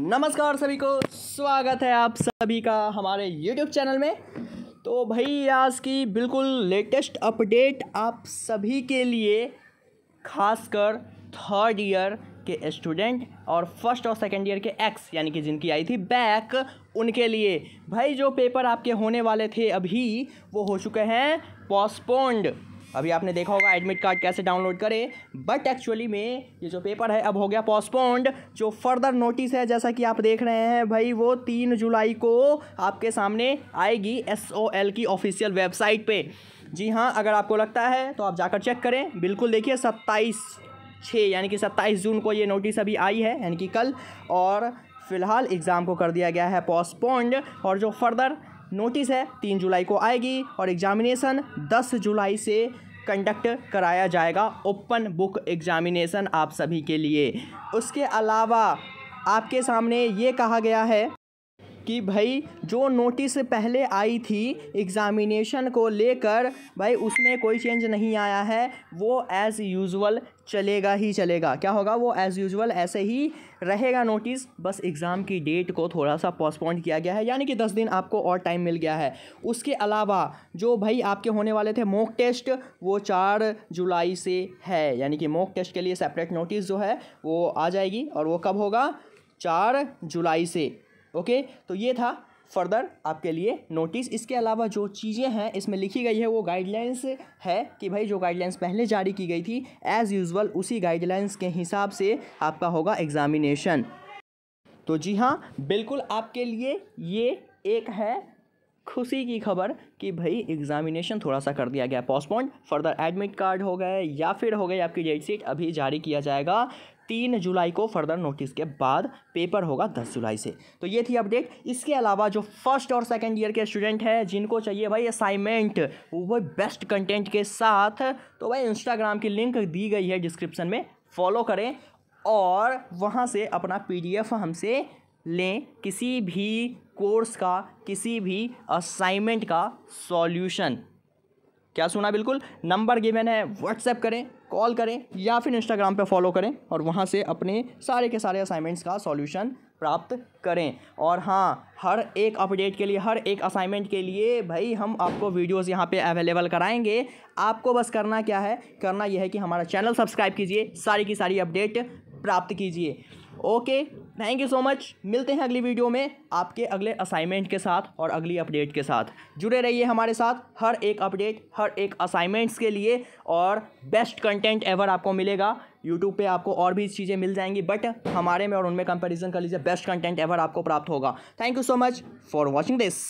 नमस्कार सभी को स्वागत है आप सभी का हमारे YouTube चैनल में तो भाई आज की बिल्कुल लेटेस्ट अपडेट आप सभी के लिए खासकर थर्ड ईयर के स्टूडेंट और फर्स्ट और सेकेंड ईयर के एक्स यानी कि जिनकी आई थी बैक उनके लिए भाई जो पेपर आपके होने वाले थे अभी वो हो चुके हैं पोस्पोन्ड अभी आपने देखा होगा एडमिट कार्ड कैसे डाउनलोड करें बट एक्चुअली में ये जो पेपर है अब हो गया पोस्टपोन्ड जो फर्दर नोटिस है जैसा कि आप देख रहे हैं भाई वो तीन जुलाई को आपके सामने आएगी एस की ऑफिशियल वेबसाइट पर जी हाँ अगर आपको लगता है तो आप जाकर चेक करें बिल्कुल देखिए सत्ताईस छः यानी कि सत्ताईस जून को ये नोटिस अभी आई है यानी कि कल और फ़िलहाल एग्ज़ाम को कर दिया गया है पोस्टपोन्ड और जो फर्दर नोटिस है तीन जुलाई को आएगी और एग्ज़ामिनेसन दस जुलाई से कंडक्ट कराया जाएगा ओपन बुक एग्जामिनेशन आप सभी के लिए उसके अलावा आपके सामने ये कहा गया है कि भाई जो नोटिस पहले आई थी एग्ज़ामिनेशन को लेकर भाई उसमें कोई चेंज नहीं आया है वो एज़ यूज़ुअल चलेगा ही चलेगा क्या होगा वो एज़ यूज़ुअल ऐसे ही रहेगा नोटिस बस एग्ज़ाम की डेट को थोड़ा सा पोस्टपोन किया गया है यानी कि दस दिन आपको और टाइम मिल गया है उसके अलावा जो भाई आपके होने वाले थे मॉक टेस्ट वो चार जुलाई से है यानी कि मॉक टेस्ट के लिए सेपरेट नोटिस जो है वो आ जाएगी और वो कब होगा चार जुलाई से ओके तो ये था फर्दर आपके लिए नोटिस इसके अलावा जो चीज़ें हैं इसमें लिखी गई है वो गाइडलाइंस है कि भाई जो गाइडलाइंस पहले जारी की गई थी एज़ यूज़ुअल उसी गाइडलाइंस के हिसाब से आपका होगा एग्ज़ामिनेशन तो जी हाँ बिल्कुल आपके लिए ये एक है खुशी की खबर कि भाई एग्जामिनेशन थोड़ा सा कर दिया गया पोस्टपोन्ड फर्दर एडमिट कार्ड हो गए या फिर हो गई आपकी डेट शीट अभी जारी किया जाएगा तीन जुलाई को फर्दर नोटिस के बाद पेपर होगा दस जुलाई से तो ये थी अपडेट इसके अलावा जो फर्स्ट और सेकेंड ईयर के स्टूडेंट हैं जिनको चाहिए भाई असाइनमेंट वो बेस्ट कंटेंट के साथ तो भाई इंस्टाग्राम की लिंक दी गई है डिस्क्रिप्शन में फॉलो करें और वहाँ से अपना पीडीएफ हमसे लें किसी भी कोर्स का किसी भी असाइनमेंट का सॉल्यूशन क्या सुना बिल्कुल नंबर गिवन है व्हाट्सएप करें कॉल करें या फिर इंस्टाग्राम पे फॉलो करें और वहाँ से अपने सारे के सारे असाइनमेंट्स का सॉल्यूशन प्राप्त करें और हाँ हर एक अपडेट के लिए हर एक असाइनमेंट के लिए भाई हम आपको वीडियोस यहाँ पे अवेलेबल कराएंगे आपको बस करना क्या है करना यह है कि हमारा चैनल सब्सक्राइब कीजिए सारी की सारी अपडेट प्राप्त कीजिए okay thank you so much मिलते हैं अगली वीडियो में आपके अगले असाइनमेंट के साथ और अगली अपडेट के साथ जुड़े रहिए हमारे साथ हर एक अपडेट हर एक असाइनमेंट्स के लिए और बेस्ट कंटेंट एवर आपको मिलेगा यूट्यूब पे आपको और भी चीज़ें मिल जाएंगी बट हमारे में और उनमें कंपैरिजन कर लीजिए बेस्ट कंटेंट एवर आपको प्राप्त होगा thank you so much for watching this